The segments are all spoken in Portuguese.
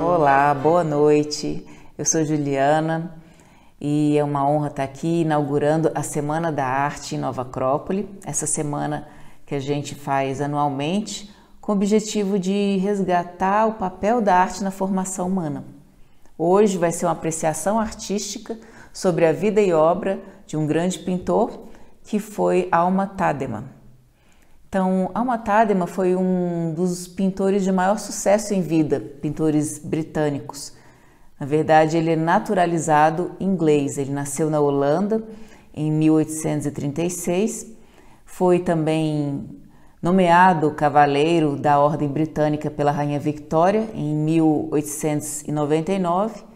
Olá, boa noite. Eu sou Juliana e é uma honra estar aqui inaugurando a Semana da Arte em Nova Acrópole, essa semana que a gente faz anualmente com o objetivo de resgatar o papel da arte na formação humana. Hoje vai ser uma apreciação artística sobre a vida e obra de um grande pintor que foi Alma Tadema. Então, Alma Tadema foi um dos pintores de maior sucesso em vida, pintores britânicos. Na verdade, ele é naturalizado inglês. Ele nasceu na Holanda em 1836, foi também nomeado cavaleiro da Ordem Britânica pela Rainha Victoria em 1899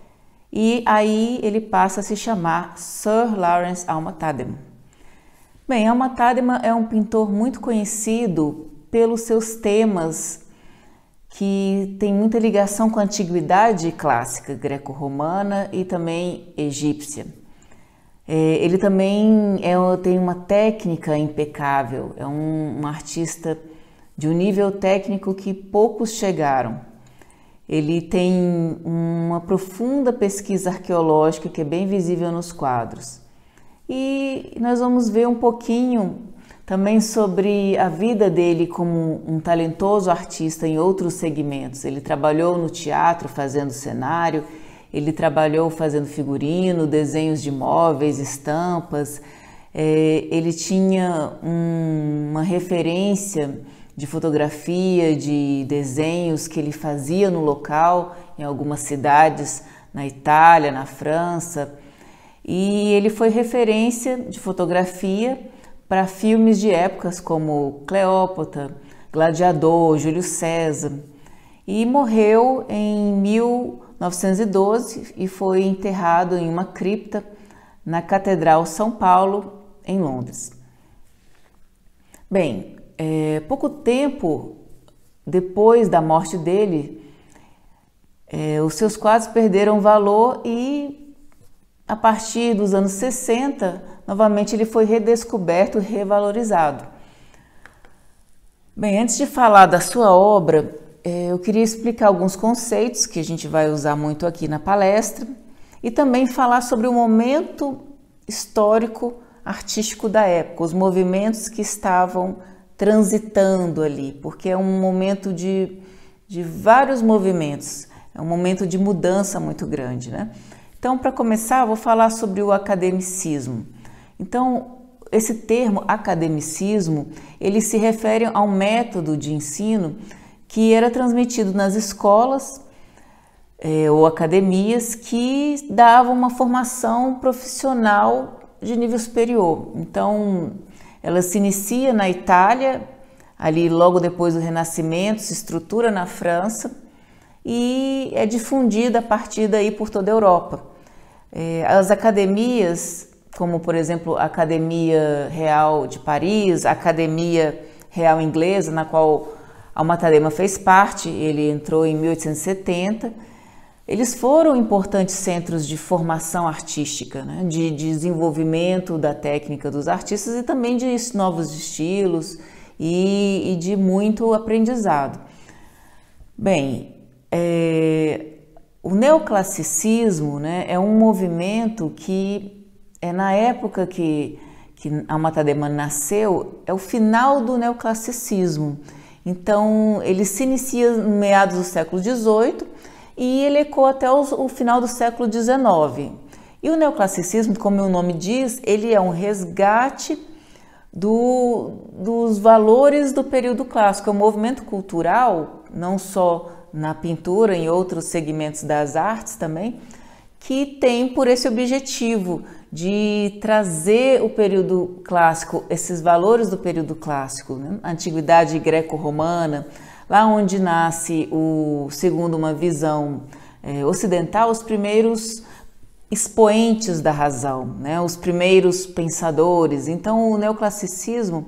e aí ele passa a se chamar Sir Lawrence Alma-Tadema. Bem, Alma-Tadema é um pintor muito conhecido pelos seus temas que tem muita ligação com a antiguidade clássica greco-romana e também egípcia. É, ele também é, tem uma técnica impecável, é um, um artista de um nível técnico que poucos chegaram. Ele tem uma profunda pesquisa arqueológica que é bem visível nos quadros. E nós vamos ver um pouquinho também sobre a vida dele como um talentoso artista em outros segmentos. Ele trabalhou no teatro fazendo cenário, ele trabalhou fazendo figurino, desenhos de móveis, estampas. É, ele tinha uma referência de fotografia, de desenhos que ele fazia no local, em algumas cidades na Itália, na França. E ele foi referência de fotografia para filmes de épocas como Cleópatra, Gladiador, Júlio César. E morreu em 1912 e foi enterrado em uma cripta na Catedral São Paulo, em Londres. Bem, é, pouco tempo depois da morte dele, é, os seus quadros perderam valor e, a partir dos anos 60, novamente ele foi redescoberto, revalorizado. Bem, antes de falar da sua obra, é, eu queria explicar alguns conceitos que a gente vai usar muito aqui na palestra e também falar sobre o momento histórico artístico da época, os movimentos que estavam transitando ali, porque é um momento de, de vários movimentos, é um momento de mudança muito grande, né? Então, para começar, vou falar sobre o academicismo. Então, esse termo academicismo, ele se refere ao método de ensino que era transmitido nas escolas é, ou academias que davam uma formação profissional de nível superior. Então, ela se inicia na Itália, ali logo depois do Renascimento, se estrutura na França e é difundida a partir daí por toda a Europa. É, as academias, como por exemplo a Academia Real de Paris, a Academia Real Inglesa, na qual Almatadema fez parte, ele entrou em 1870 eles foram importantes centros de formação artística, né? de desenvolvimento da técnica dos artistas e também de novos estilos e, e de muito aprendizado. Bem, é, o neoclassicismo né, é um movimento que é na época que, que Amatadema nasceu, é o final do neoclassicismo. Então, ele se inicia no meados do século XVIII e ele ecoou até os, o final do século XIX. E o neoclassicismo, como o nome diz, ele é um resgate do, dos valores do período clássico, é um movimento cultural, não só na pintura, em outros segmentos das artes também, que tem por esse objetivo de trazer o período clássico, esses valores do período clássico, né? antiguidade greco-romana, Lá onde nasce o, segundo uma visão é, ocidental, os primeiros expoentes da razão, né? os primeiros pensadores. Então, o neoclassicismo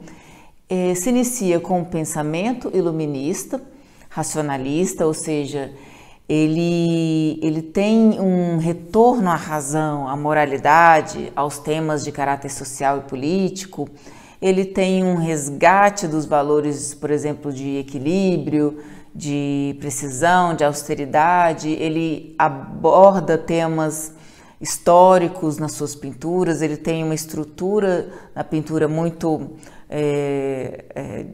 é, se inicia com o pensamento iluminista, racionalista, ou seja, ele, ele tem um retorno à razão, à moralidade, aos temas de caráter social e político ele tem um resgate dos valores, por exemplo, de equilíbrio, de precisão, de austeridade, ele aborda temas históricos nas suas pinturas, ele tem uma estrutura na pintura muito é, é,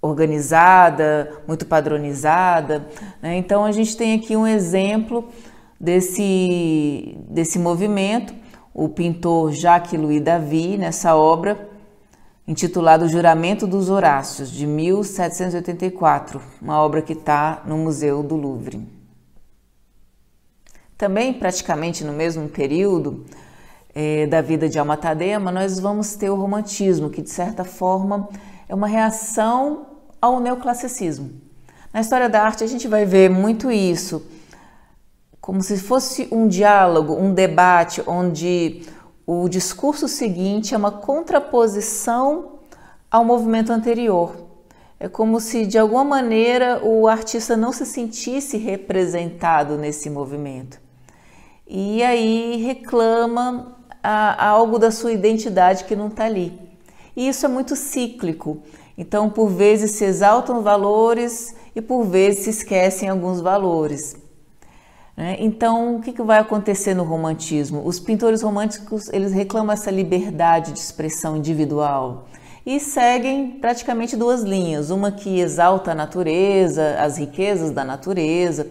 organizada, muito padronizada. Né? Então a gente tem aqui um exemplo desse, desse movimento. O pintor Jacques-Louis David, nessa obra, intitulado Juramento dos Horácios, de 1784, uma obra que está no Museu do Louvre. Também, praticamente no mesmo período eh, da vida de Almatadema, nós vamos ter o romantismo, que de certa forma é uma reação ao neoclassicismo. Na história da arte, a gente vai ver muito isso, como se fosse um diálogo, um debate, onde o discurso seguinte é uma contraposição ao movimento anterior. É como se de alguma maneira o artista não se sentisse representado nesse movimento. E aí reclama a, ah, a algo da sua identidade que não está ali. E isso é muito cíclico. Então, por vezes se exaltam valores e por vezes se esquecem alguns valores. Né? Então, o que, vai acontecer no romantismo? Os pintores românticos eles reclamam essa liberdade de expressão individual e seguem praticamente duas linhas: uma que exalta a natureza, as riquezas da natureza,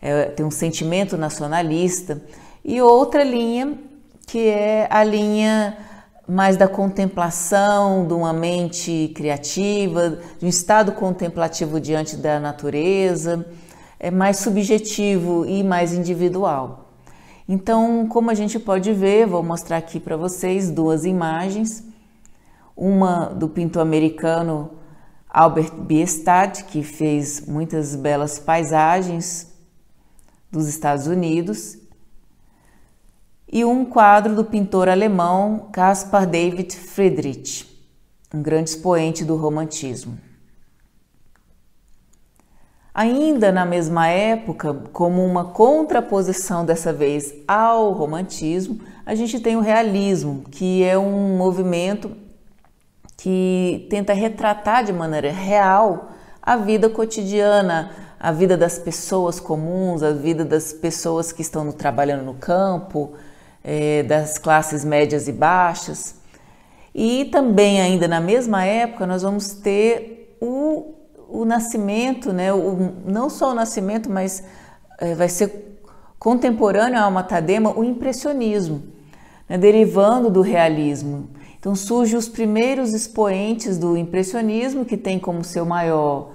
é, tem um sentimento nacionalista, e outra linha que é a linha mais da contemplação, de uma mente criativa, de um estado contemplativo diante da natureza é mais subjetivo e mais individual. Então, como a gente pode ver, vou mostrar aqui para vocês duas imagens. Uma do pintor americano Albert Biestad, que fez muitas belas paisagens dos Estados Unidos, e um quadro do pintor alemão Caspar David Friedrich, um grande expoente do romantismo. Ainda na mesma época, como uma contraposição dessa vez ao romantismo, a gente tem o realismo, que é um movimento que tenta retratar de maneira real a vida cotidiana, a vida das pessoas comuns, a vida das pessoas que estão trabalhando no campo, é, das classes médias e baixas. E também, ainda na mesma época, nós vamos ter o o nascimento, né, o, não só o nascimento, mas é, vai ser contemporâneo a Matadema o impressionismo, né, derivando do realismo. Então surgem os primeiros expoentes do impressionismo, que tem como seu maior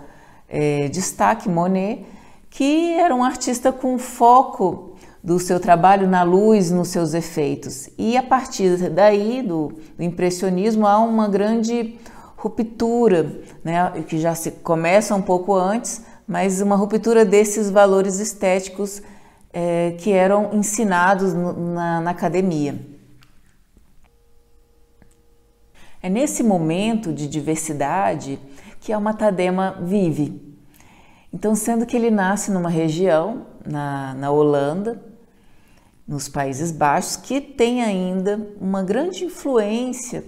é, destaque Monet, que era um artista com foco do seu trabalho na luz, nos seus efeitos. E a partir daí, do, do impressionismo, há uma grande ruptura, né, que já se começa um pouco antes, mas uma ruptura desses valores estéticos é, que eram ensinados no, na, na academia. É nesse momento de diversidade que a Matadema vive. Então, sendo que ele nasce numa região, na, na Holanda, nos Países Baixos, que tem ainda uma grande influência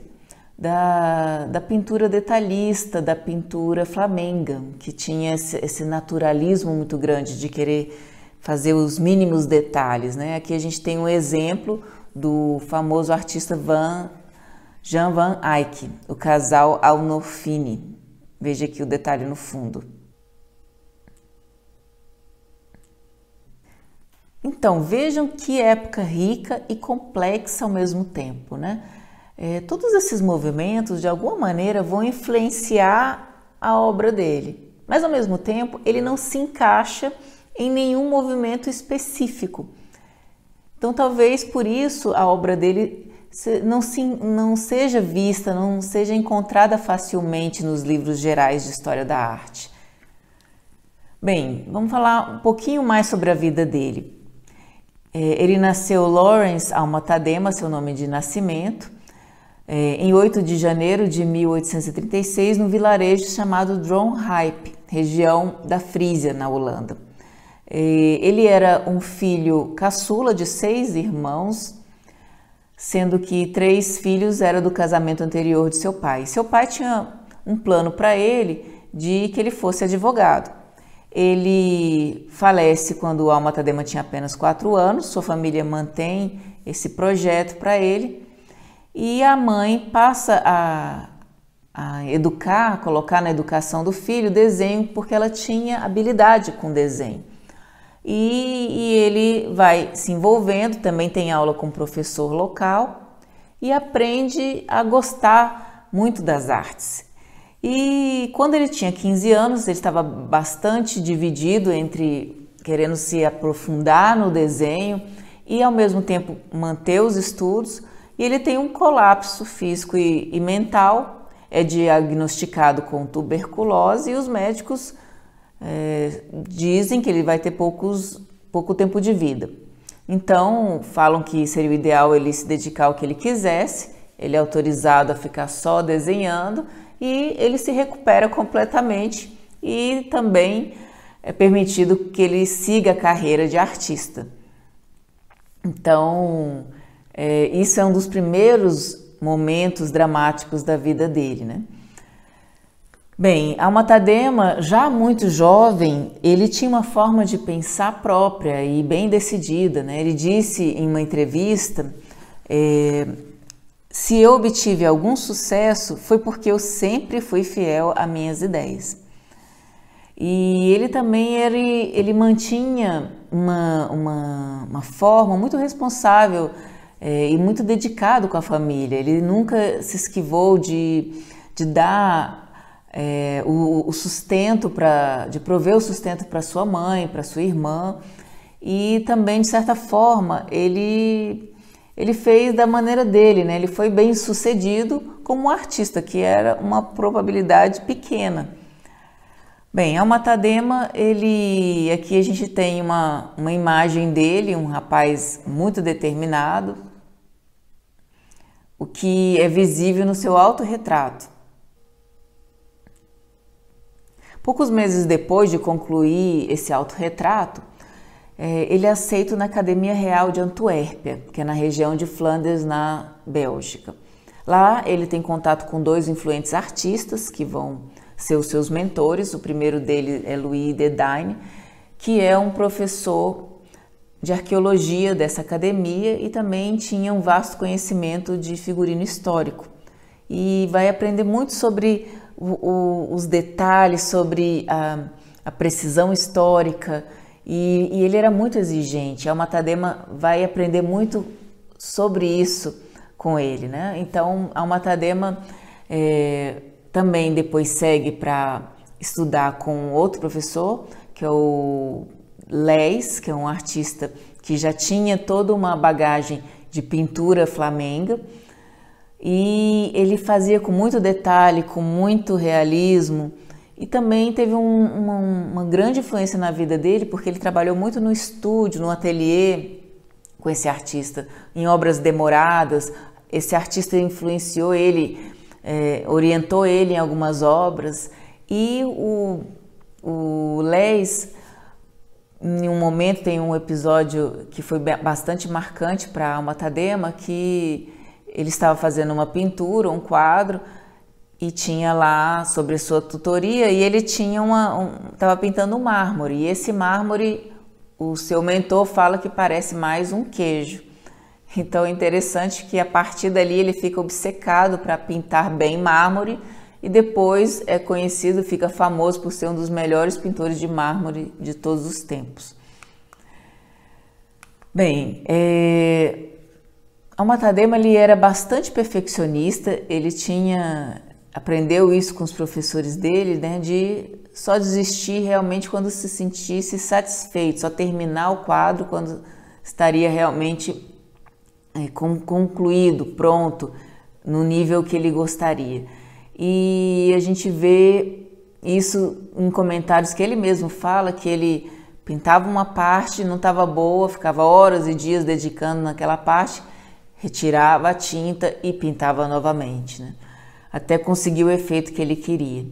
da, da pintura detalhista, da pintura flamenga, que tinha esse, esse naturalismo muito grande de querer fazer os mínimos detalhes. Né? Aqui a gente tem um exemplo do famoso artista Van, Jean Van Eyck, o casal Alnofini. Veja aqui o detalhe no fundo. Então, vejam que época rica e complexa ao mesmo tempo, né? É, todos esses movimentos, de alguma maneira, vão influenciar a obra dele, mas ao mesmo tempo ele não se encaixa em nenhum movimento específico. Então, talvez por isso a obra dele não, se, não seja vista, não seja encontrada facilmente nos livros gerais de história da arte. Bem, vamos falar um pouquinho mais sobre a vida dele. É, ele nasceu Lawrence Almatadema, seu nome de nascimento, é, em 8 de janeiro de 1836 no vilarejo chamado Dronhype, região da Frísia, na Holanda. É, ele era um filho caçula de seis irmãos, sendo que três filhos eram do casamento anterior de seu pai. Seu pai tinha um plano para ele de que ele fosse advogado. Ele falece quando Alma Tadema tinha apenas quatro anos, sua família mantém esse projeto para ele e a mãe passa a, a educar, a colocar na educação do filho desenho, porque ela tinha habilidade com desenho. E, e ele vai se envolvendo, também tem aula com o professor local e aprende a gostar muito das artes. E quando ele tinha 15 anos, ele estava bastante dividido entre querendo se aprofundar no desenho e ao mesmo tempo manter os estudos e ele tem um colapso físico e, e mental, é diagnosticado com tuberculose e os médicos é, dizem que ele vai ter poucos, pouco tempo de vida. Então, falam que seria o ideal ele se dedicar ao que ele quisesse, ele é autorizado a ficar só desenhando e ele se recupera completamente e também é permitido que ele siga a carreira de artista. Então, é, isso é um dos primeiros momentos dramáticos da vida dele, né? Bem, Amatadema, já muito jovem, ele tinha uma forma de pensar própria e bem decidida. Né? Ele disse em uma entrevista: é, Se eu obtive algum sucesso, foi porque eu sempre fui fiel às minhas ideias. E ele também ele, ele mantinha uma, uma, uma forma muito responsável é, e muito dedicado com a família. Ele nunca se esquivou de, de dar é, o, o, sustento para, de prover o sustento para sua mãe, para sua irmã. E também, de certa forma, ele ele fez da maneira dele, né? Ele foi bem sucedido como artista, que era uma probabilidade pequena. Bem, Almatadema, ele aqui a gente tem uma, uma imagem dele, um rapaz muito determinado, o que é visível no seu autorretrato. Poucos meses depois de concluir esse autorretrato, é, ele é aceito na Academia Real de Antuérpia, que é na região de Flandres, na Bélgica. Lá ele tem contato com dois influentes artistas que vão ser os seus mentores. O primeiro dele é Louis Dedagne, que é um professor de arqueologia dessa academia e também tinha um vasto conhecimento de figurino histórico. E vai aprender muito sobre o, o, os detalhes, sobre a, a precisão histórica. E, e, ele era muito exigente. A Matadema vai aprender muito sobre isso com ele. Né? Então, a Matadema é, também depois segue para estudar com outro professor, que é o Leis, que é um artista que já tinha toda uma bagagem de pintura flamenga, e ele fazia com muito detalhe, com muito realismo, e também teve um, uma, uma grande influência na vida dele, porque ele trabalhou muito no estúdio, no ateliê com esse artista, em obras demoradas. Esse artista influenciou ele, é, orientou ele em algumas obras. E o, o Leis em um momento tem um episódio que foi bastante marcante para Alma Tadema, que ele estava fazendo uma pintura, um quadro, e tinha lá sobre sua tutoria, e ele tinha uma. estava um, pintando um mármore, e esse mármore, o seu mentor fala que parece mais um queijo. Então é interessante que a partir dali ele fica obcecado para pintar bem mármore e depois é conhecido, fica famoso por ser um dos melhores pintores de mármore de todos os tempos. Bem, é... Almatadema ele era bastante perfeccionista, ele tinha aprendeu isso com os professores dele, né, de só desistir realmente quando se sentisse satisfeito, só terminar o quadro quando estaria realmente é, concluído, pronto, no nível que ele gostaria e a gente vê isso em comentários que ele mesmo fala que ele pintava uma parte, não estava boa, ficava horas e dias dedicando naquela parte, retirava a tinta e pintava novamente, né? até conseguir o efeito que ele queria.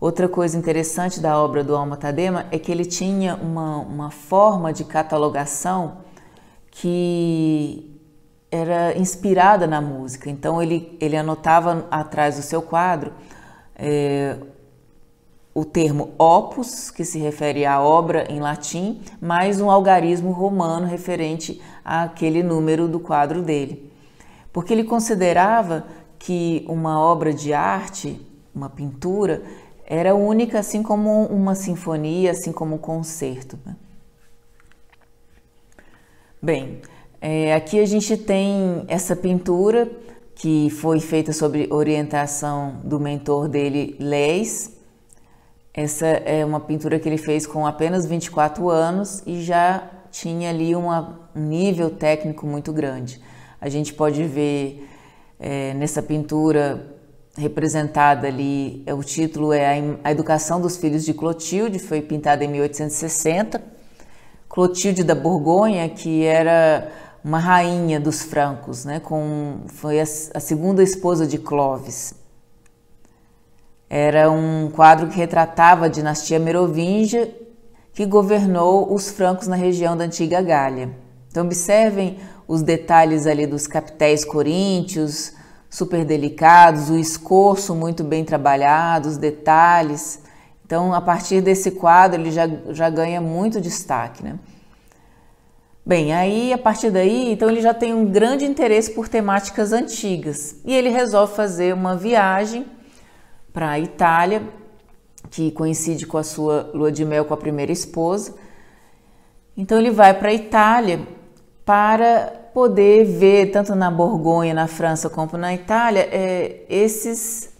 Outra coisa interessante da obra do Alma Tadema é que ele tinha uma, uma forma de catalogação que era inspirada na música. Então ele, ele anotava atrás do seu quadro é, o termo opus, que se refere à obra em latim, mais um algarismo romano referente àquele número do quadro dele. Porque ele considerava que uma obra de arte, uma pintura, era única, assim como uma sinfonia, assim como um concerto. Né? Bem, é, aqui a gente tem essa pintura que foi feita sob orientação do mentor dele, Leis. Essa é uma pintura que ele fez com apenas 24 anos e já tinha ali uma, um nível técnico muito grande. A gente pode ver é, nessa pintura representada ali, é, o título é A Educação dos Filhos de Clotilde, foi pintada em 1860. Clotilde da Borgonha, que era uma rainha dos francos, né? Com, foi a, a segunda esposa de Clovis. Era um quadro que retratava a dinastia merovingia que governou os francos na região da antiga Gália. Então observem os detalhes ali dos capitéis coríntios, super delicados, o escorço muito bem trabalhado, os detalhes. Então, a partir desse quadro, ele já, já ganha muito destaque. Né? Bem, aí a partir daí, então ele já tem um grande interesse por temáticas antigas e ele resolve fazer uma viagem para a Itália, que coincide com a sua lua de mel com a primeira esposa. Então ele vai para a Itália para poder ver, tanto na Borgonha, na França, como na Itália, é, esses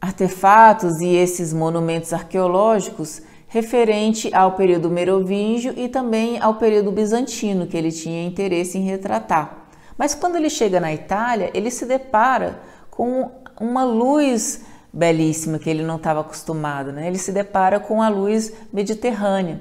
artefatos e esses monumentos arqueológicos referente ao período merovingio e também ao período bizantino, que ele tinha interesse em retratar. Mas quando ele chega na Itália, ele se depara com uma luz belíssima que ele não estava acostumado, né? ele se depara com a luz mediterrânea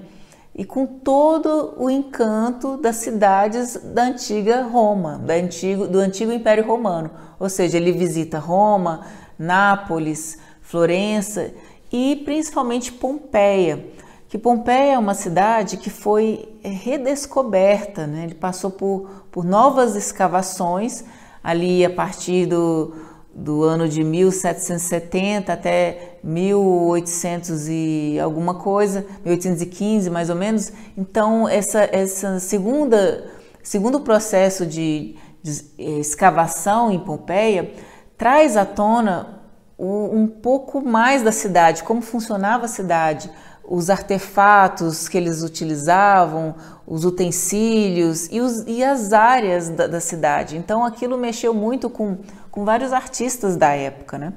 e com todo o encanto das cidades da antiga Roma, do antigo, do antigo Império Romano. Ou seja, ele visita Roma, Nápoles, Florença e principalmente Pompeia, que Pompeia é uma cidade que foi é, redescoberta, né? ele passou por, por novas escavações ali a partir do, do ano de 1770 até 1800 e alguma coisa, 1815 mais ou menos. Então, essa, essa segunda, segundo processo de, de é, escavação em Pompeia traz à tona um pouco mais da cidade, como funcionava a cidade, os artefatos que eles utilizavam, os utensílios e, os, e as áreas da, da, cidade. Então aquilo mexeu muito com, com vários artistas da época, né?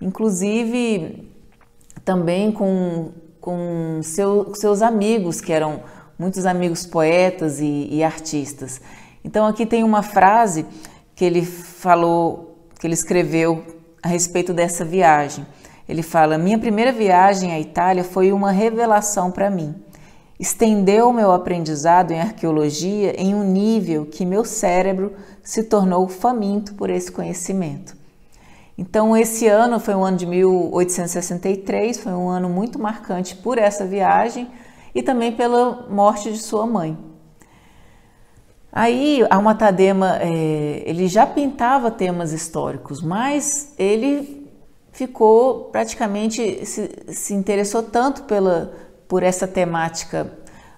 inclusive também com, com seu, seus amigos, que eram muitos amigos poetas e, e artistas. Então aqui tem uma frase que ele falou, que ele escreveu a respeito dessa viagem. Ele fala: Minha primeira viagem à Itália foi uma revelação para mim. Estendeu meu aprendizado em arqueologia em um nível que meu cérebro se tornou faminto por esse conhecimento. Então, esse ano foi um ano de 1863, foi um ano muito marcante por essa viagem e também pela morte de sua mãe. Aí, a Matadema, é, ele já pintava temas históricos, mas ele ficou praticamente, se, se interessou tanto pela, por essa temática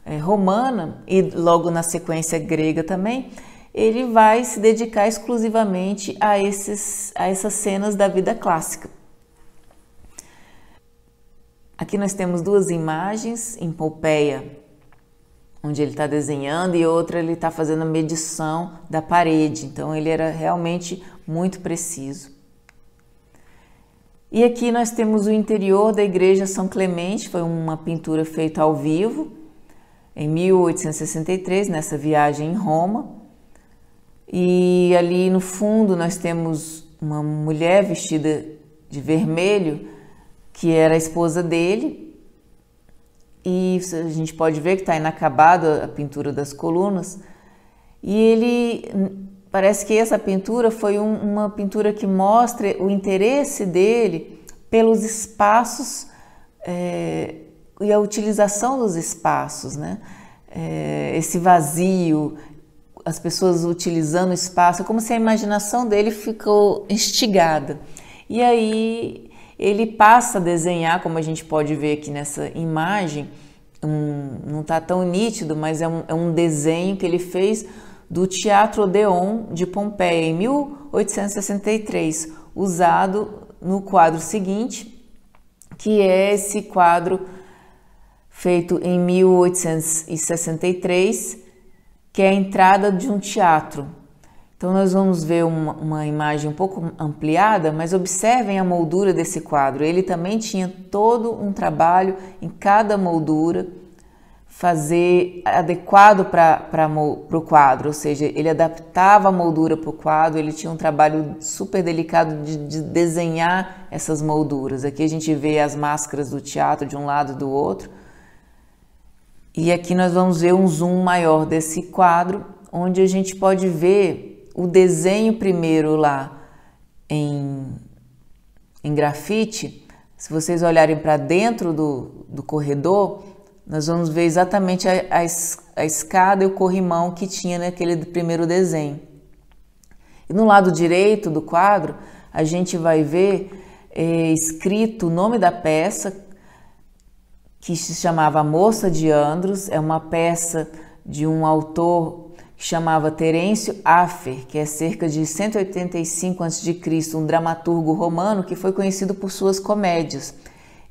é, romana e logo na sequência grega também, ele vai se dedicar exclusivamente a, esses, a essas cenas da vida clássica. Aqui nós temos duas imagens em Pompeia onde ele está desenhando e outra ele está fazendo a medição da parede. Então ele era realmente muito preciso. E aqui nós temos o interior da igreja São Clemente, foi uma pintura feita ao vivo em 1863 nessa viagem em Roma. E ali no fundo nós temos uma mulher vestida de vermelho que era a esposa dele e a gente pode ver que está inacabada a pintura das colunas. E ele parece que essa pintura foi um, uma pintura que mostra o interesse dele pelos espaços é, e a utilização dos espaços, né? É, esse vazio, as pessoas utilizando o espaço, é como se a imaginação dele ficou instigada. E aí ele passa a desenhar, como a gente pode ver aqui nessa imagem, um, não está tão nítido, mas é um, é um desenho que ele fez do Teatro Odeon de Pompeia em 1863, usado no quadro seguinte, que é esse quadro feito em 1863, que é a entrada de um teatro. Então nós vamos ver uma, uma imagem um pouco ampliada, mas observem a moldura desse quadro. Ele também tinha todo um trabalho em cada moldura, fazer adequado para o quadro, ou seja, ele adaptava a moldura para o quadro, ele tinha um trabalho super delicado de, de, desenhar essas molduras. Aqui a gente vê as máscaras do teatro de um lado e do outro. E aqui nós vamos ver um zoom maior desse quadro, onde a gente pode ver o desenho primeiro lá em, em grafite, se vocês olharem para dentro do, do corredor, nós vamos ver exatamente a, a, a, escada e o corrimão que tinha naquele primeiro desenho. E no lado direito do quadro, a gente vai ver é, escrito o nome da peça, que se chamava Moça de Andros, é uma peça de um autor chamava Terêncio Afer, que é cerca de 185 a.C., um dramaturgo romano que foi conhecido por suas comédias.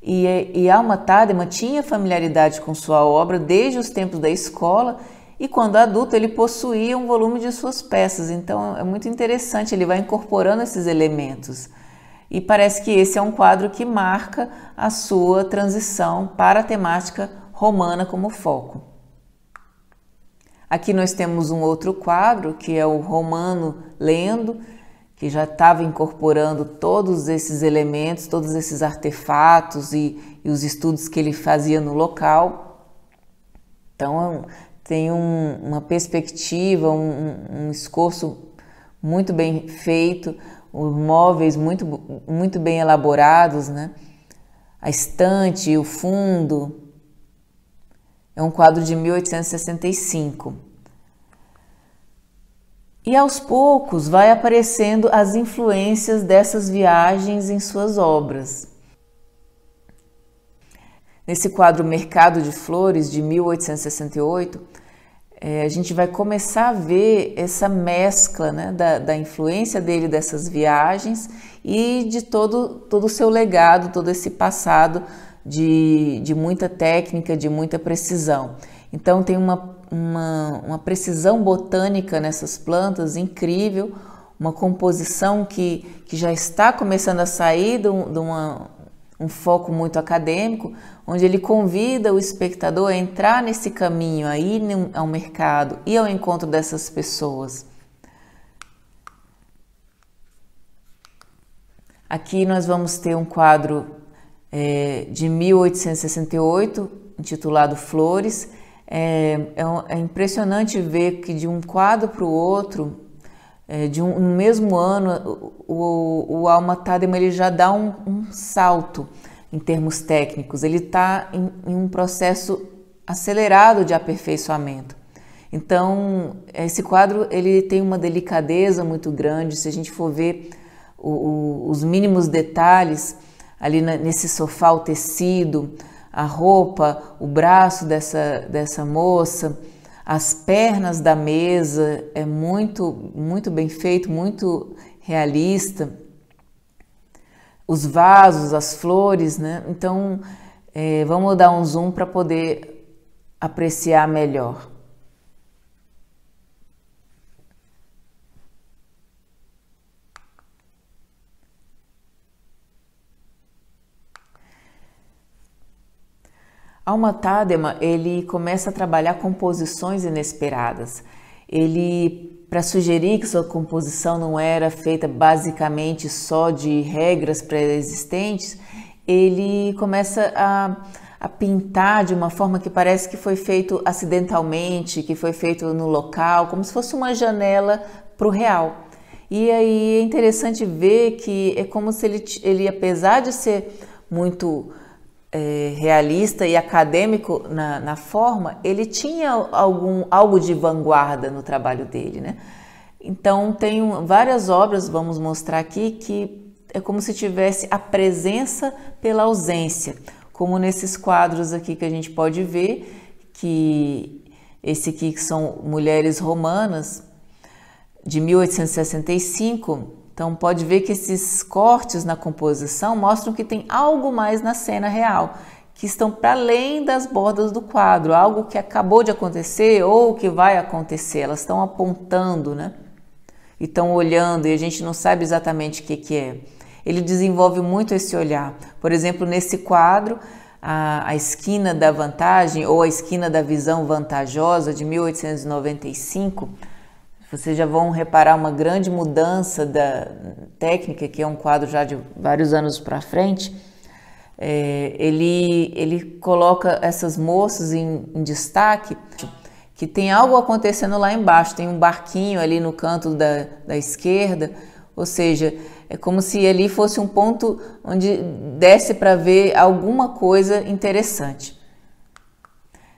E, e Alma Tadema tinha familiaridade com sua obra desde os tempos da escola e quando adulto ele possuía um volume de suas peças. Então é muito interessante, ele vai incorporando esses elementos. E parece que esse é um quadro que marca a sua transição para a temática romana como foco. Aqui nós temos um outro quadro, que é o Romano lendo, que já estava incorporando todos esses elementos, todos esses artefatos e, e os estudos que ele fazia no local. Então, é tem um, uma perspectiva, um, um esforço muito bem feito, os móveis muito, muito bem elaborados, né? a estante, o fundo, é um quadro de 1865. E aos poucos vai aparecendo as influências dessas viagens em suas obras. Nesse quadro Mercado de Flores, de 1868, é, eh, a gente vai começar a ver essa mescla né, da, da, influência dele dessas viagens e de todo, todo o seu legado, todo esse passado de, de muita técnica, de muita precisão. Então tem uma, uma, uma precisão botânica nessas plantas incrível, uma composição que, que já está começando a sair de, um, de uma, um foco muito acadêmico, onde ele convida o espectador a entrar nesse caminho, a ir ao mercado e ao encontro dessas pessoas. Aqui nós vamos ter um quadro é, de 1868, intitulado Flores. É, é, é, impressionante ver que de um quadro para o outro, é, de um, um, mesmo ano, o, o Alma Tadema ele já dá um, um salto em termos técnicos, ele está em, em um processo acelerado de aperfeiçoamento. Então, esse quadro ele tem uma delicadeza muito grande. Se a gente for ver o, o, os mínimos detalhes, ali na, nesse sofá o tecido, a roupa, o braço dessa, dessa moça, as pernas da mesa, é muito, muito bem feito, muito realista. Os vasos, as flores, né? Então, é, vamos dar um zoom para poder apreciar melhor. Alma Tadema, ele começa a trabalhar composições inesperadas. Ele, para sugerir que sua composição não era feita basicamente só de regras pré-existentes, ele começa a, a pintar de uma forma que parece que foi feito acidentalmente, que foi feito no local, como se fosse uma janela para o real. E aí é interessante ver que é como se ele, ele apesar de ser muito é, realista e acadêmico na, na, forma, ele tinha algum, algo de vanguarda no trabalho dele, né? Então, tem várias obras, vamos mostrar aqui, que é como se tivesse a presença pela ausência, como nesses quadros aqui que a gente pode ver, que esse aqui que são Mulheres Romanas, de 1865, então pode ver que esses cortes na composição mostram que tem algo mais na cena real, que estão para além das bordas do quadro, algo que acabou de acontecer ou que vai acontecer, elas estão apontando, né? E estão olhando e a gente não sabe exatamente o que, que é. Ele desenvolve muito esse olhar. Por exemplo, nesse quadro, a, a, esquina da vantagem ou a esquina da visão vantajosa de 1895 vocês já vão reparar uma grande mudança da técnica, que é um quadro já de vários anos para frente. É, ele, ele coloca essas moças em, em destaque que tem algo acontecendo lá embaixo, tem um barquinho ali no canto da, da esquerda, ou seja, é como se ali fosse um ponto onde desse para ver alguma coisa interessante.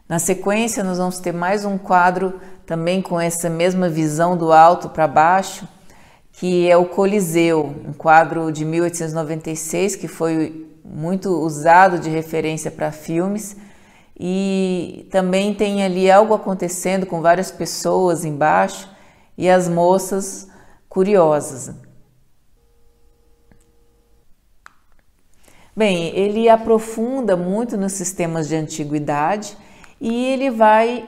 Na sequência, nós vamos ter mais um quadro também com essa mesma visão do alto para baixo, que é o Coliseu, um quadro de 1896 que foi muito usado de referência para filmes. E também tem ali algo acontecendo com várias pessoas embaixo e as moças curiosas. Bem, ele aprofunda muito nos sistemas de antiguidade e ele vai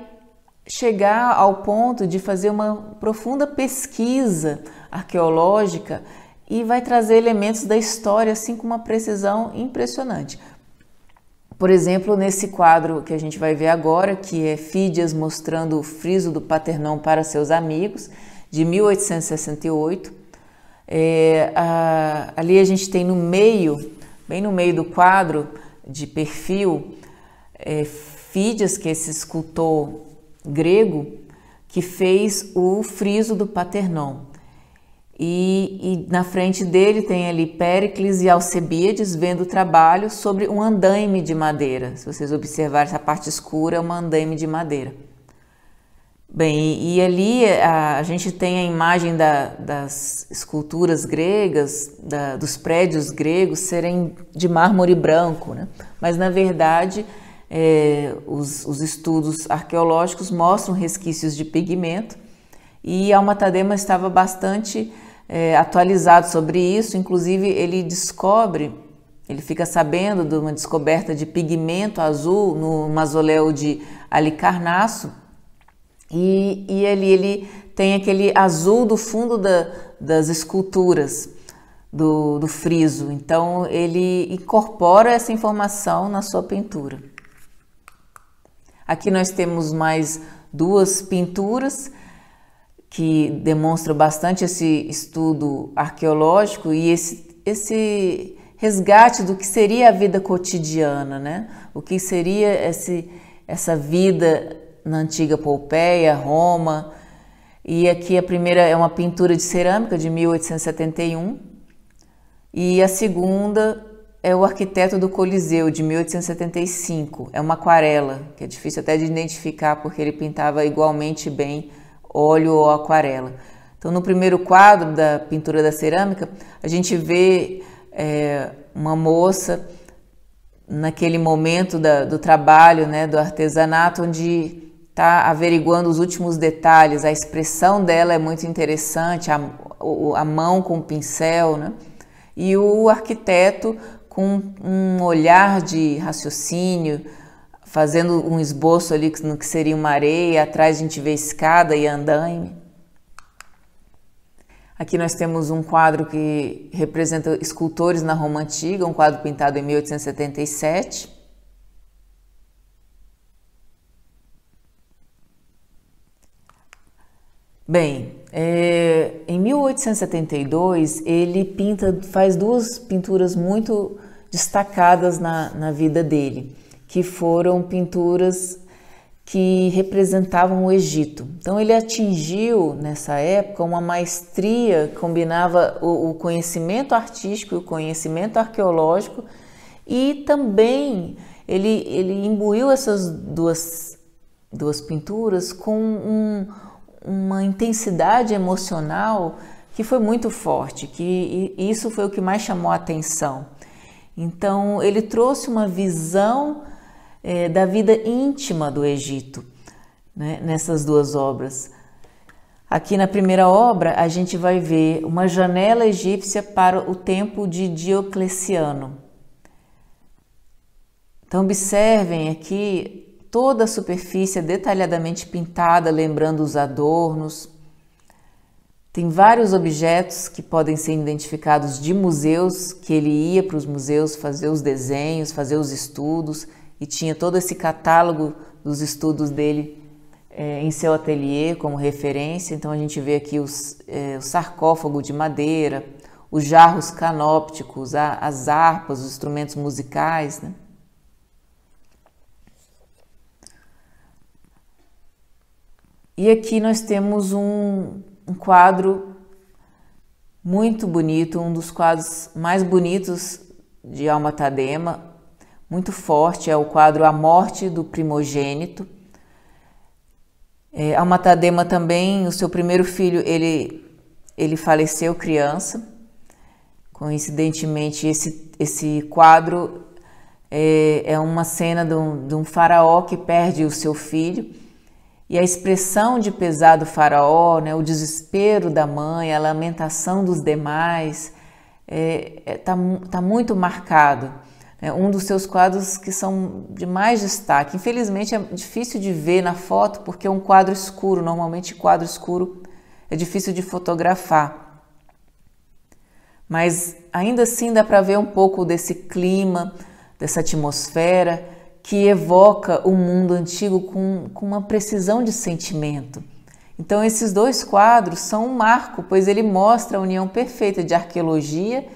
chegar ao ponto de fazer uma profunda pesquisa arqueológica e vai trazer elementos da história assim com uma precisão impressionante. Por exemplo, nesse quadro que a gente vai ver agora, que é Fídias mostrando o friso do Paternão para seus amigos, de 1868. É, a, ali a gente tem no meio, bem no meio do quadro, de perfil, é, Fídias, que é esse escultor grego que fez o friso do Paternon. E, e, na frente dele tem ali Péricles e Alcebiades vendo o trabalho sobre um andaime de madeira. Se vocês observarem essa parte escura, é um andaime de madeira. Bem, e, e ali a, a, gente tem a imagem da, das esculturas gregas, da, dos prédios gregos serem de mármore branco, né? mas na verdade é, os, os, estudos arqueológicos mostram resquícios de pigmento e Tadema estava bastante é, atualizado sobre isso, inclusive ele descobre, ele fica sabendo de uma descoberta de pigmento azul no mausoléu de Alicarnasso e, e ali ele tem aquele azul do fundo da, das esculturas do, do friso, então ele incorpora essa informação na sua pintura. Aqui nós temos mais duas pinturas que demonstram bastante esse estudo arqueológico e esse, esse resgate do que seria a vida cotidiana, né? O que seria esse, essa vida na antiga Pompeia, Roma. E aqui a primeira é uma pintura de cerâmica de 1871 e a segunda é o arquiteto do Coliseu, de 1875. É uma aquarela, que é difícil até de identificar, porque ele pintava igualmente bem óleo ou aquarela. Então, no primeiro quadro da pintura da cerâmica, a gente vê é, uma moça naquele momento da, do trabalho, né, do artesanato, onde está averiguando os últimos detalhes. A expressão dela é muito interessante, a, a mão com o pincel, né? E o arquiteto com um olhar de raciocínio, fazendo um esboço ali no que seria uma areia, atrás a gente vê escada e andaime. Aqui nós temos um quadro que representa escultores na Roma Antiga, um quadro pintado em 1877. Bem, é, em 1872 ele pinta, faz duas pinturas muito destacadas na, na vida dele, que foram pinturas que representavam o Egito. Então ele atingiu nessa época uma maestria que combinava o, o conhecimento artístico e o conhecimento arqueológico e também ele, ele imbuiu essas duas, duas pinturas com um, uma intensidade emocional que foi muito forte, que isso foi o que mais chamou a atenção. Então, ele trouxe uma visão é, da vida íntima do Egito né, nessas duas obras. Aqui na primeira obra, a gente vai ver uma janela egípcia para o tempo de Diocleciano. Então, observem aqui toda a superfície detalhadamente pintada, lembrando os adornos, tem vários objetos que podem ser identificados de museus, que ele ia para os museus fazer os desenhos, fazer os estudos, e tinha todo esse catálogo dos estudos dele é, em seu ateliê como referência. Então a gente vê aqui os, é, o sarcófago de madeira, os jarros canópticos, a, as harpas, os instrumentos musicais. Né? E aqui nós temos um, um quadro muito bonito, um dos quadros mais bonitos de Alma Tadema, muito forte, é o quadro A Morte do Primogênito. É, Alma Tadema também, o seu primeiro filho, ele, ele faleceu criança. Coincidentemente, esse, esse quadro é, é uma cena de um, de um faraó que perde o seu filho e a expressão de pesar do faraó, né, o desespero da mãe, a lamentação dos demais, está é, é tá, tá muito marcado. É um dos seus quadros que são de mais destaque. Infelizmente é difícil de ver na foto porque é um quadro escuro. Normalmente quadro escuro é difícil de fotografar. Mas ainda assim dá para ver um pouco desse clima, dessa atmosfera que evoca o mundo antigo com, com uma precisão de sentimento. Então, esses dois quadros são um marco, pois ele mostra a união perfeita de arqueologia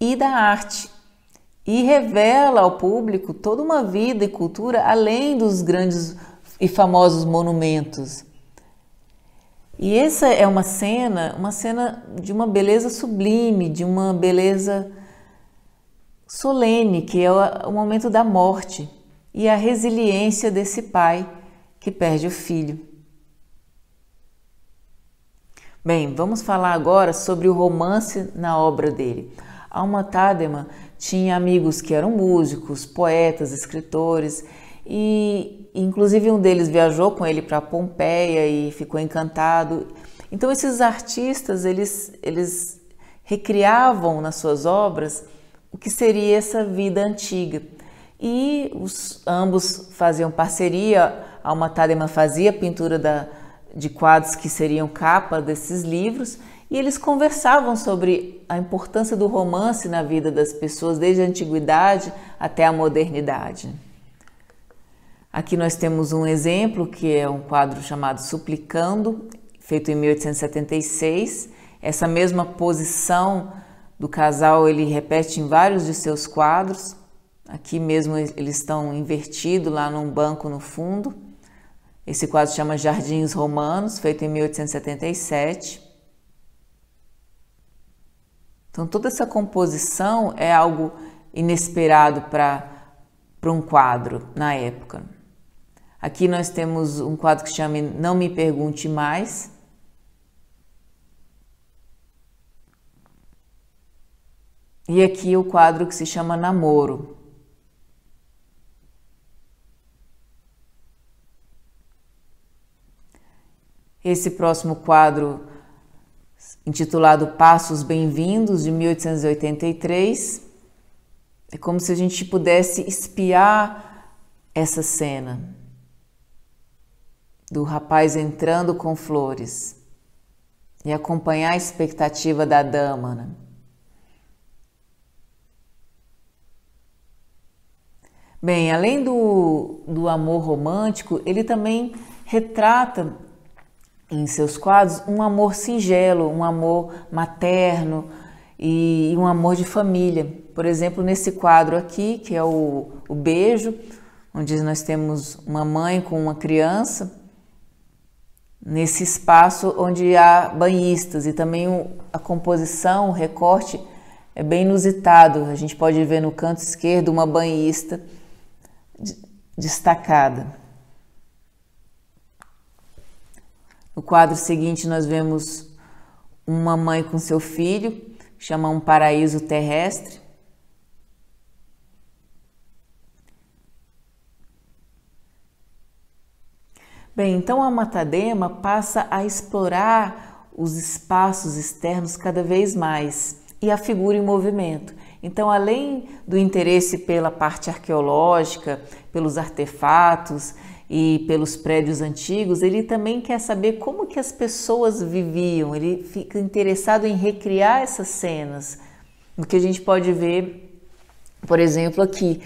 e da arte e revela ao público toda uma vida e cultura além dos grandes e famosos monumentos. E essa é uma cena, uma cena de uma beleza sublime, de uma beleza solene, que é o momento da morte e a resiliência desse pai que perde o filho. Bem, vamos falar agora sobre o romance na obra dele. Alma Tadema tinha amigos que eram músicos, poetas, escritores e inclusive um deles viajou com ele para Pompeia e ficou encantado. Então esses artistas, eles eles recriavam nas suas obras o que seria essa vida antiga e os, ambos faziam parceria. Alma Tadema fazia pintura da, de quadros que seriam capa desses livros e eles conversavam sobre a importância do romance na vida das pessoas desde a antiguidade até a modernidade. Aqui nós temos um exemplo que é um quadro chamado Suplicando, feito em 1876. Essa mesma posição do casal ele repete em vários de seus quadros. Aqui mesmo eles estão invertidos lá num banco no fundo. Esse quadro chama Jardins Romanos, feito em 1877. Então toda essa composição é algo inesperado para um quadro na época. Aqui nós temos um quadro que chama Não Me Pergunte Mais. E aqui o quadro que se chama Namoro. Esse próximo quadro, intitulado Passos Bem-vindos, de 1883, é como se a gente pudesse espiar essa cena do rapaz entrando com flores e acompanhar a expectativa da dama. Né? Bem, além do, do amor romântico, ele também retrata em seus quadros um amor singelo, um amor materno e um amor de família. Por exemplo, nesse quadro aqui, que é o, o beijo, onde nós temos uma mãe com uma criança, nesse espaço onde há banhistas e também a composição, o recorte é bem inusitado. A gente pode ver no canto esquerdo uma banhista destacada. No quadro seguinte, nós vemos uma mãe com seu filho, chama um paraíso terrestre. Bem, então a Matadema passa a explorar os espaços externos cada vez mais e a figura em movimento. Então, além do interesse pela parte arqueológica, pelos artefatos, e pelos prédios antigos, ele também quer saber como que as pessoas viviam, ele fica interessado em recriar essas cenas. O que a gente pode ver, por exemplo, aqui,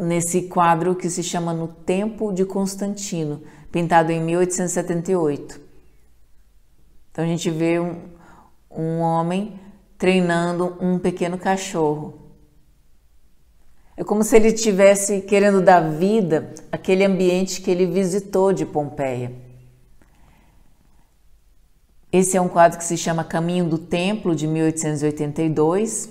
nesse quadro que se chama No Tempo de Constantino, pintado em 1878. Então a gente vê um, um homem treinando um pequeno cachorro. É como se ele estivesse querendo dar vida àquele ambiente que ele visitou de Pompeia. Esse é um quadro que se chama Caminho do Templo, de 1882.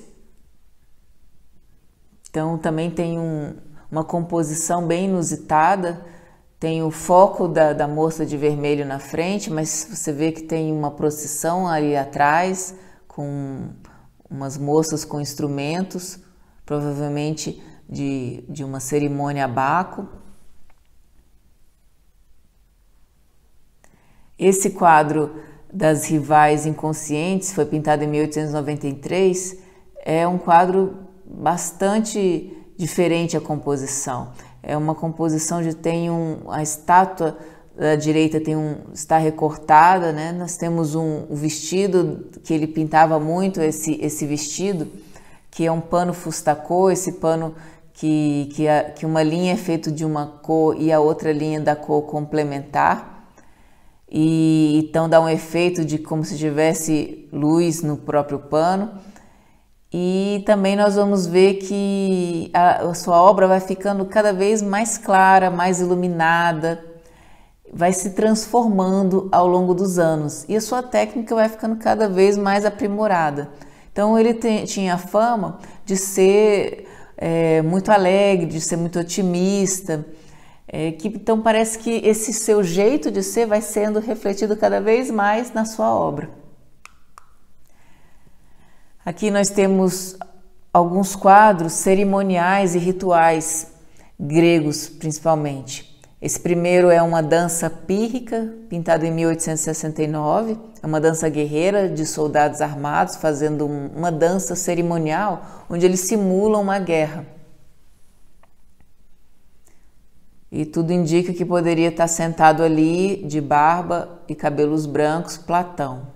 Então, também tem um, uma composição bem inusitada. Tem o foco da, da moça de vermelho na frente, mas você vê que tem uma procissão ali atrás, com umas moças com instrumentos, provavelmente de, de uma cerimônia Baco. Esse quadro das rivais inconscientes foi pintado em 1893. É um quadro bastante diferente a composição. É uma composição de tem um a estátua da direita tem um está recortada, né? Nós temos um, um vestido que ele pintava muito esse esse vestido que é um pano fustacô, esse pano que, que, a, que uma linha é feita de uma cor e a outra linha é da cor complementar, e então dá um efeito de como se tivesse luz no próprio pano. E também nós vamos ver que a, a sua obra vai ficando cada vez mais clara, mais iluminada, vai se transformando ao longo dos anos e a sua técnica vai ficando cada vez mais aprimorada. Então ele te, tinha a fama de ser é, muito alegre, de ser muito otimista. É, que, então parece que esse seu jeito de ser vai sendo refletido cada vez mais na sua obra. Aqui nós temos alguns quadros cerimoniais e rituais gregos, principalmente. Esse primeiro é uma dança pírrica, pintada em 1869, é uma dança guerreira de soldados armados fazendo uma dança cerimonial onde eles simulam uma guerra. E tudo indica que poderia estar sentado ali, de barba e cabelos brancos, Platão.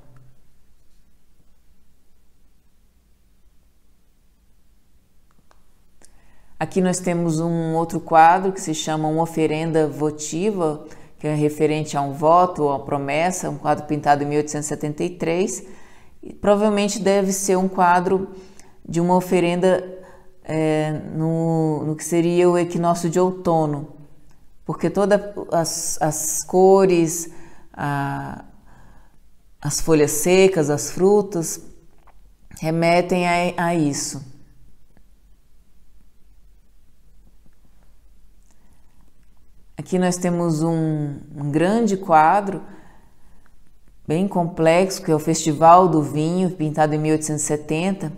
Aqui nós temos um outro quadro que se chama Uma Oferenda Votiva, que é referente a um voto ou a promessa, um quadro pintado em 1873. E provavelmente deve ser um quadro de uma oferenda é, no, no que seria o equinócio de outono, porque todas as, cores, a, as folhas secas, as frutas, remetem a, a isso. Aqui nós temos um, um grande quadro bem complexo, que é o Festival do Vinho, pintado em 1870,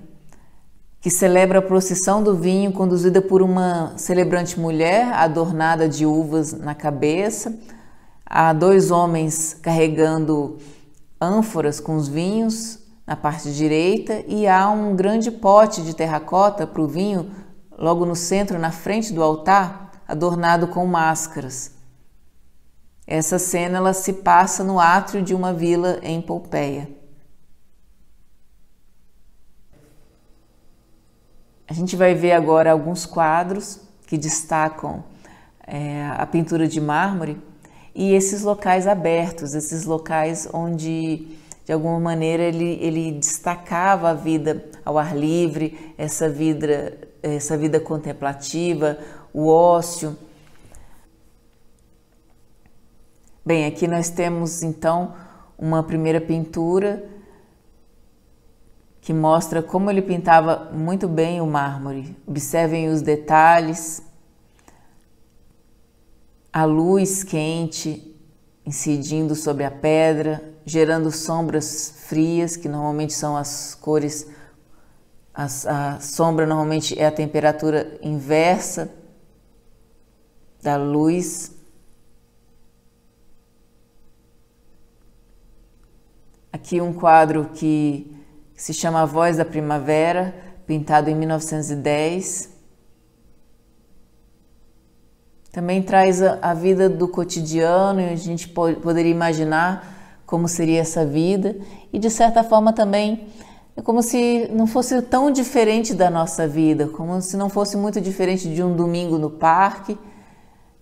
que celebra a procissão do vinho conduzida por uma celebrante mulher adornada de uvas na cabeça. Há dois homens carregando ânforas com os vinhos na parte direita e há um grande pote de terracota para o vinho logo no centro, na frente do altar adornado com máscaras. Essa cena ela se passa no átrio de uma vila em Pompeia. A gente vai ver agora alguns quadros que destacam é, a pintura de mármore e esses locais abertos, esses locais onde de alguma maneira ele, ele destacava a vida ao ar livre, essa vida, essa vida contemplativa, o ócio. Bem, aqui nós temos então uma primeira pintura que mostra como ele pintava muito bem o mármore. Observem os detalhes, a luz quente incidindo sobre a pedra, gerando sombras frias, que normalmente são as cores. A, a sombra normalmente é a temperatura inversa da luz Aqui um quadro que se chama A Voz da Primavera, pintado em 1910. Também traz a vida do cotidiano e a gente poderia imaginar como seria essa vida e de certa forma também é como se não fosse tão diferente da nossa vida, como se não fosse muito diferente de um domingo no parque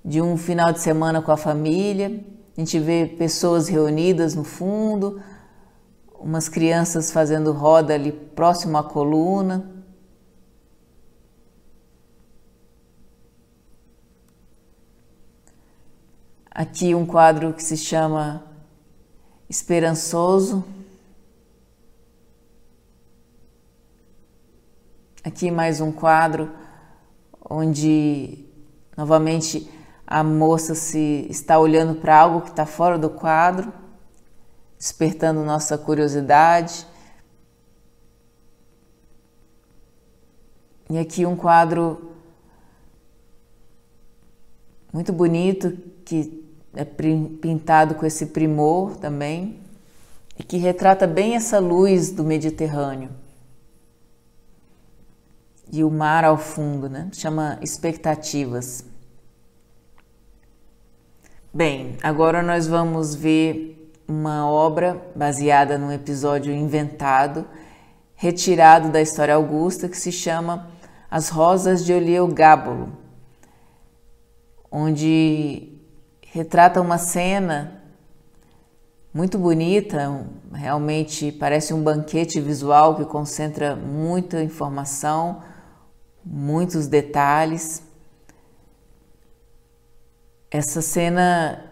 de um final de semana com a família. A gente vê pessoas reunidas no fundo, umas crianças fazendo roda ali próximo à coluna. Aqui um quadro que se chama Esperançoso. Aqui mais um quadro onde novamente a moça se está olhando para algo que está fora do quadro, despertando nossa curiosidade. E aqui um quadro muito bonito que é pintado com esse primor também e que retrata bem essa luz do Mediterrâneo e o mar ao fundo, né? Chama expectativas. Bem, agora nós vamos ver uma obra baseada num episódio inventado, retirado da história augusta, que se chama As Rosas de Olheogábulo, onde retrata uma cena muito bonita, realmente parece um banquete visual que concentra muita informação, muitos detalhes. Essa cena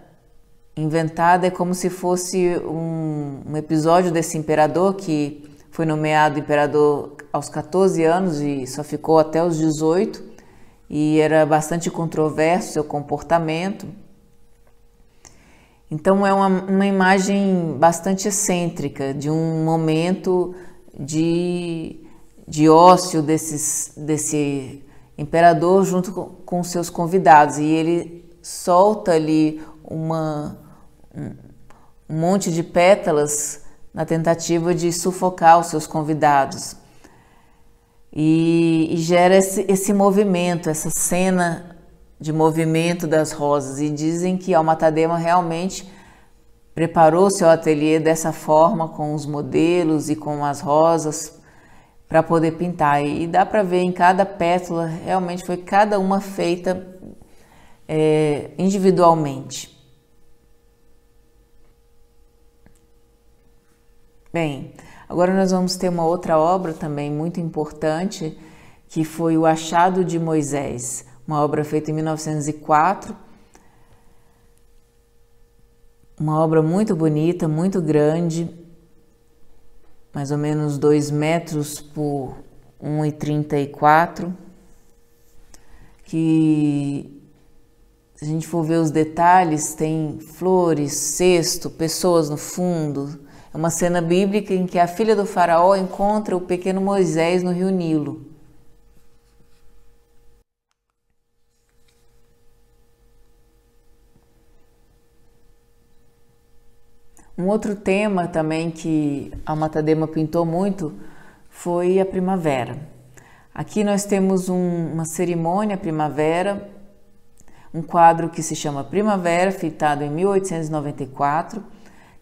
inventada é como se fosse um, um episódio desse imperador que foi nomeado imperador aos 14 anos e só ficou até os 18 e era bastante controverso seu comportamento. Então é uma, uma imagem bastante excêntrica de um momento de, de ócio desses, desse imperador junto com, com seus convidados e ele solta ali uma, um monte de pétalas na tentativa de sufocar os seus convidados. E, e gera esse, esse movimento, essa cena de movimento das rosas. E dizem que Almatadema realmente preparou seu ateliê dessa forma, com os modelos e com as rosas, para poder pintar. E dá para ver em cada pétala, realmente foi cada uma feita é, individualmente. Bem, agora nós vamos ter uma outra obra também muito importante, que foi O Achado de Moisés, uma obra feita em 1904. Uma obra muito bonita, muito grande, mais ou menos 2 metros por 1,34, que se a gente for ver os detalhes, tem flores, cesto, pessoas no fundo. É uma cena bíblica em que a filha do faraó encontra o pequeno Moisés no rio Nilo. Um outro tema também que a Matadema pintou muito foi a primavera. Aqui nós temos um, uma cerimônia primavera um quadro que se chama Primavera, fitado em 1894,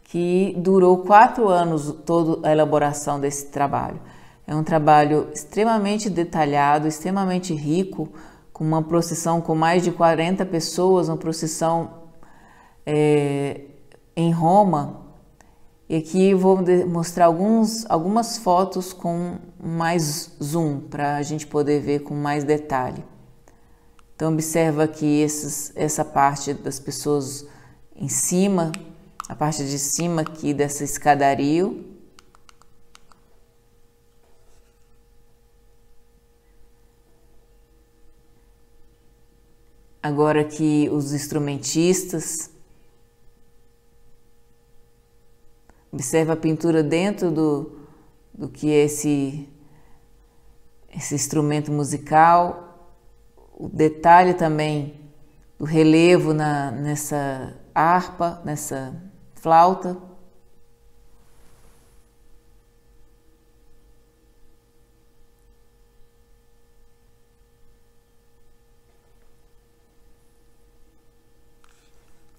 que durou quatro anos toda a elaboração desse trabalho. É um trabalho extremamente detalhado, extremamente rico, com uma procissão com mais de 40 pessoas, uma procissão é, em Roma. E aqui vou mostrar alguns, algumas fotos com mais zoom, para a gente poder ver com mais detalhe. Então observa que esses, essa parte das pessoas em cima, a parte de cima aqui dessa escadaria. Agora aqui os instrumentistas. Observa a pintura dentro do, do que é esse, esse instrumento musical o detalhe também do relevo na, nessa harpa, nessa flauta.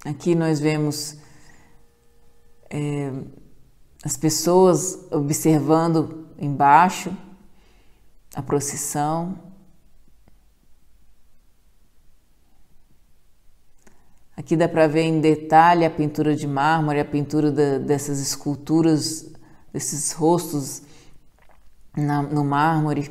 Aqui nós vemos é, as pessoas observando embaixo a procissão. Aqui dá para ver em detalhe a pintura de mármore, a pintura da, dessas esculturas, desses rostos na, no mármore.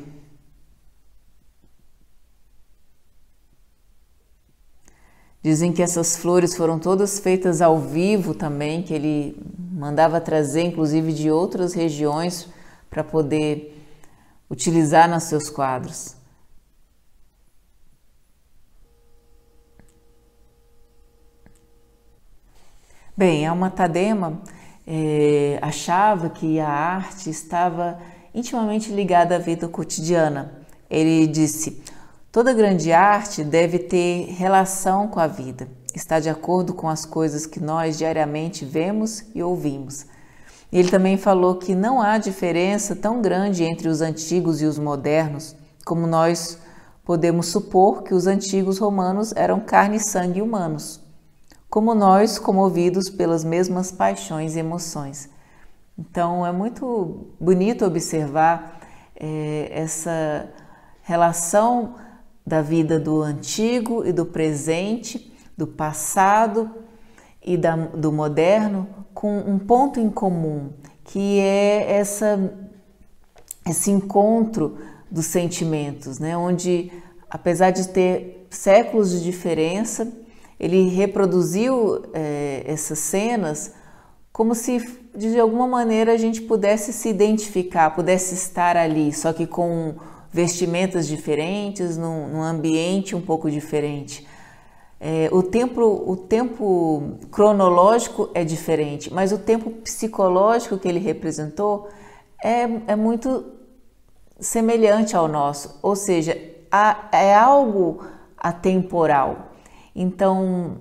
Dizem que essas flores foram todas feitas ao vivo também, que ele mandava trazer, inclusive de outras regiões, para poder utilizar nos seus quadros. Bem, a Tadema é, achava que a arte estava intimamente ligada à vida cotidiana. Ele disse: toda grande arte deve ter relação com a vida, está de acordo com as coisas que nós diariamente vemos e ouvimos. Ele também falou que não há diferença tão grande entre os antigos e os modernos como nós podemos supor que os antigos romanos eram carne e sangue humanos como nós, comovidos pelas mesmas paixões e emoções. Então é muito bonito observar é, essa relação da vida do antigo e do presente, do passado e da, do moderno com um ponto em comum, que é essa, esse encontro dos sentimentos, né? onde, apesar de ter séculos de diferença, ele reproduziu é, essas cenas como se de alguma maneira a gente pudesse se identificar, pudesse estar ali, só que com vestimentas diferentes, num, num ambiente um pouco diferente. É, o, tempo, o tempo cronológico é diferente, mas o tempo psicológico que ele representou é, é muito semelhante ao nosso, ou seja, é algo atemporal. Então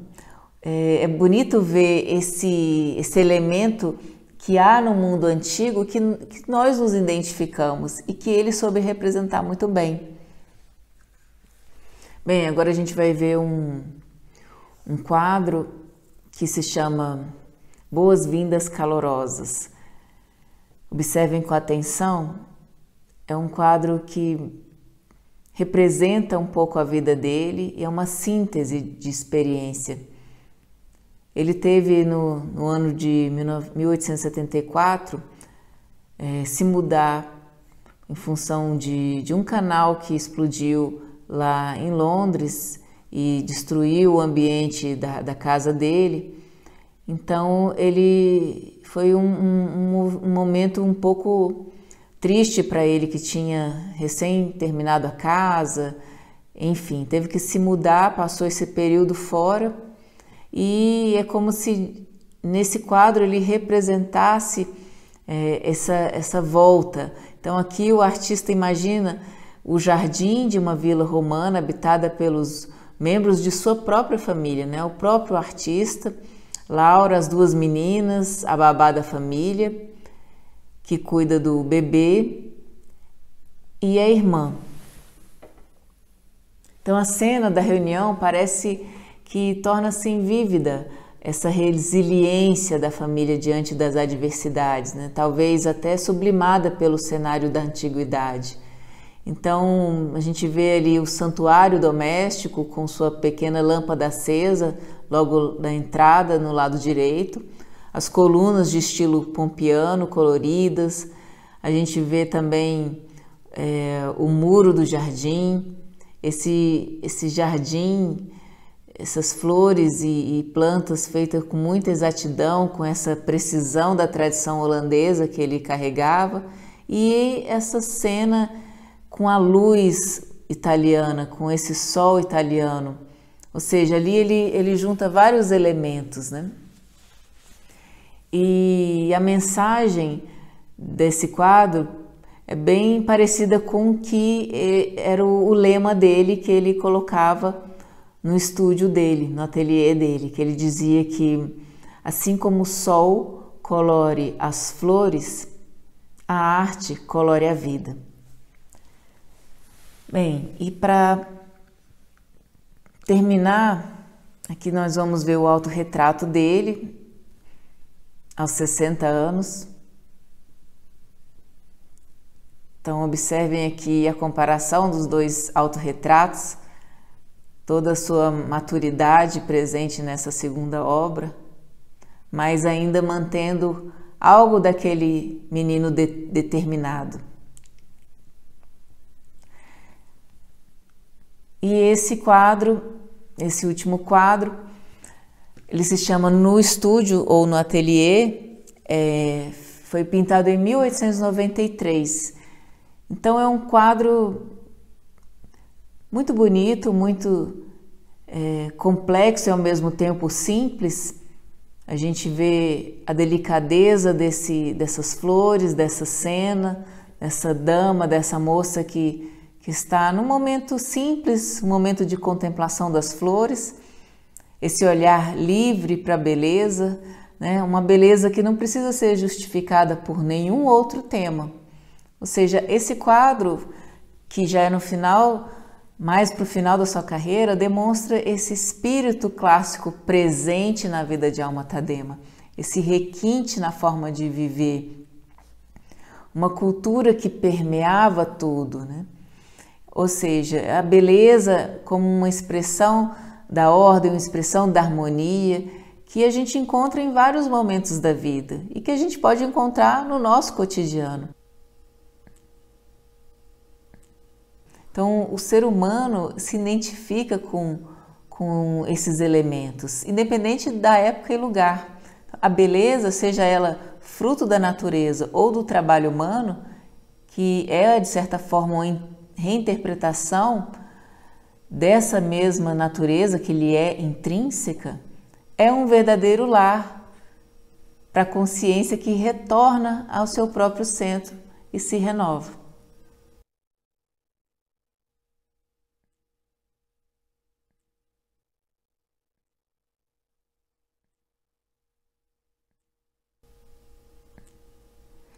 é, é, bonito ver esse, esse elemento que há no mundo antigo que, que nós nos identificamos e que ele soube representar muito bem. Bem, agora a gente vai ver um, um quadro que se chama Boas-vindas Calorosas. Observem com atenção, é um quadro que representa um pouco a vida dele e é uma síntese de experiência. Ele teve no, no ano de 1874 é, eh, se mudar em função de, de um canal que explodiu lá em Londres e destruiu o ambiente da, da casa dele. Então ele foi um, um, um momento um pouco triste para ele que tinha recém terminado a casa, enfim, teve que se mudar, passou esse período fora e é como se nesse quadro ele representasse é, essa, essa volta. Então aqui o artista imagina o jardim de uma vila romana habitada pelos membros de sua própria família, né? o próprio artista, Laura, as duas meninas, a babá da família que cuida do bebê e a irmã. Então a cena da reunião parece que torna-se vívida essa resiliência da família diante das adversidades, né? talvez até sublimada pelo cenário da antiguidade. Então a gente vê ali o santuário doméstico com sua pequena lâmpada acesa logo na entrada no lado direito as colunas de estilo pompiano coloridas, a gente vê também é, o muro do jardim, esse, esse jardim, essas flores e, e plantas feitas com muita exatidão, com essa precisão da tradição holandesa que ele carregava, e essa cena com a luz italiana, com esse sol italiano. Ou seja, ali ele, ele junta vários elementos, né? E a mensagem desse quadro é bem parecida com eh, o que era o lema dele que ele colocava no estúdio dele, no ateliê dele, que ele dizia que assim como o sol colore as flores, a arte colore a vida. Bem, e para terminar, aqui nós vamos ver o autorretrato dele, aos 60 anos. Então, observem aqui a comparação dos dois autorretratos, toda a sua maturidade presente nessa segunda obra, mas ainda mantendo algo daquele menino de determinado. E esse quadro, esse último quadro, ele se chama No Estúdio ou No Atelier, é, foi pintado em 1893. Então é um quadro muito bonito, muito é, complexo e ao mesmo tempo simples. A gente vê a delicadeza desse, dessas flores, dessa cena, dessa dama, dessa moça que, que está num momento simples, um momento de contemplação das flores esse olhar livre para a beleza, né? uma beleza que não precisa ser justificada por nenhum outro tema. Ou seja, esse quadro, que já é no final, mais para o final da sua carreira, demonstra esse espírito clássico presente na vida de Alma Tadema, esse requinte na forma de viver, uma cultura que permeava tudo. Né? Ou seja, a beleza como uma expressão da ordem, uma expressão da harmonia que a gente encontra em vários momentos da vida e que a gente pode encontrar no nosso cotidiano. Então, o ser humano se identifica com, com esses elementos, independente da época e lugar. A beleza, seja ela fruto da natureza ou do trabalho humano, que é, de certa forma, uma reinterpretação dessa mesma natureza que lhe é intrínseca, é um verdadeiro lar para a consciência que retorna ao seu próprio centro e se renova.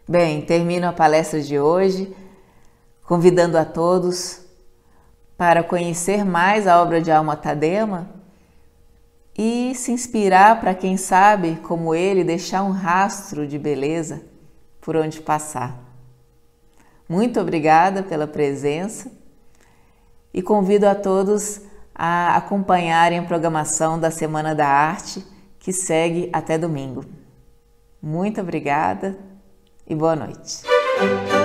Bem, termino a palestra de hoje convidando a todos para conhecer mais a obra de Alma Tadema e se inspirar para quem sabe, como ele, deixar um rastro de beleza por onde passar. Muito obrigada pela presença e convido a todos a acompanharem a programação da Semana da Arte que segue até domingo. Muito obrigada e boa noite.